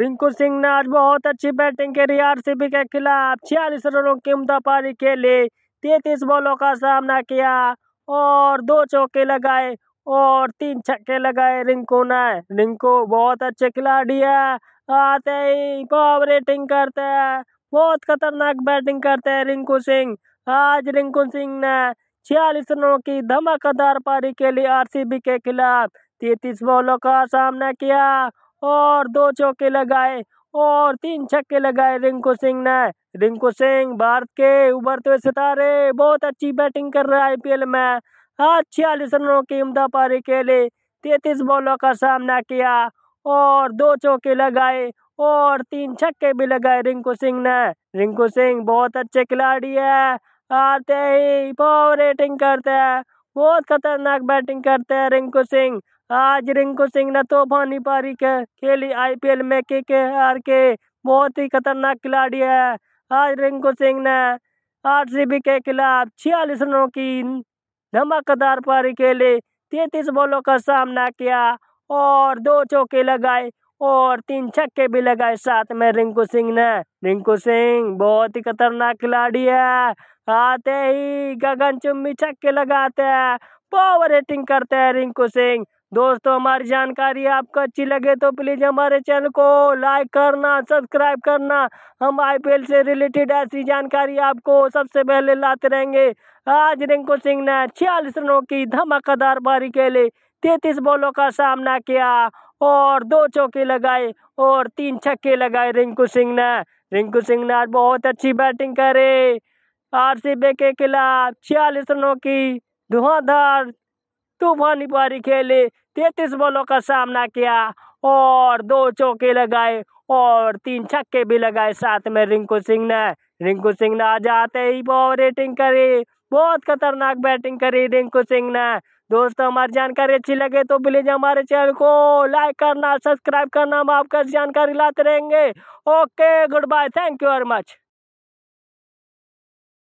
रिंकू सिंह ने आज बहुत अच्छी बैटिंग करी आरसीबी के खिलाफ छियालीस रनों की उमदा पारी खेली तैतीस बॉलों का सामना किया और दो चौके लगाए और तीन छक्के लगाए रिंकू ने रिंकू बहुत अच्छे खिलाड़ी है आते ही पावर रेटिंग करते हैं बहुत खतरनाक बैटिंग करते हैं रिंकू सिंह आज रिंकू सिंह ने छियालीस रनों की धमाकेदार पारी के लिए आरसीबी के खिलाफ तैतीस बॉलों का सामना किया और दो चौके लगाए और तीन छक्के लगाए रिंकू सिंह ने रिंकू सिंह भारत के उभरते हुए सितारे बहुत अच्छी बैटिंग कर रहा है आईपीएल में आज छियालीस रनों की उमदा पारी खेले तैतीस बॉलों का सामना किया और दो चौके लगाए और तीन छक्के भी लगाए रिंकू सिंह ने रिंकू सिंह बहुत अच्छे खिलाड़ी है आते ही पावर रेटिंग करते हैं बहुत खतरनाक बैटिंग करते हैं रिंकू सिंह आज रिंकू सिंह ने तूफानी पारी के, खेली आईपीएल में के के आर के बहुत ही खतरनाक खिलाड़ी है आज रिंकू सिंह ने बी के खिलाफ छियालीस रनों की धमाकेदार पारी खेली तैतीस बॉलों का सामना किया और दो चौके लगाए और तीन छक्के भी लगाए साथ में रिंकू सिंह ने रिंकू सिंह बहुत ही खतरनाक खिलाड़ी है आते ही गगन चुम्बी छक्के लगाते हैं पावर हिटिंग करते हैं रिंकू सिंह दोस्तों हमारी जानकारी आपको अच्छी लगे तो प्लीज़ हमारे चैनल को लाइक करना सब्सक्राइब करना हम आईपीएल से रिलेटेड ऐसी जानकारी आपको सबसे पहले लाते रहेंगे आज रिंकू सिंह ने छियालीस रनों की धमाकेदार पारी के लिए तैतीस बॉलों का सामना किया और दो चौके लगाए और तीन छक्के लगाए रिंकू सिंह ने रिंकू सिंह ने आज बहुत अच्छी बैटिंग करे आरसीबी के खिलाफ छियालीस रनों की धुआंधार तूफानी पारी खेली तैतीस बॉलों का सामना किया और दो चौके लगाए और तीन छक्के भी लगाए साथ में रिंकू सिंह ने रिंकू सिंह ने आज आते ही ओवर रेटिंग करी बहुत खतरनाक बैटिंग करी रिंकू सिंह ने दोस्तों हमारी जानकारी अच्छी लगे तो प्लीज हमारे चैनल को लाइक करना सब्सक्राइब करना हम आपका जानकारी लाते रहेंगे okay good bye thank you very much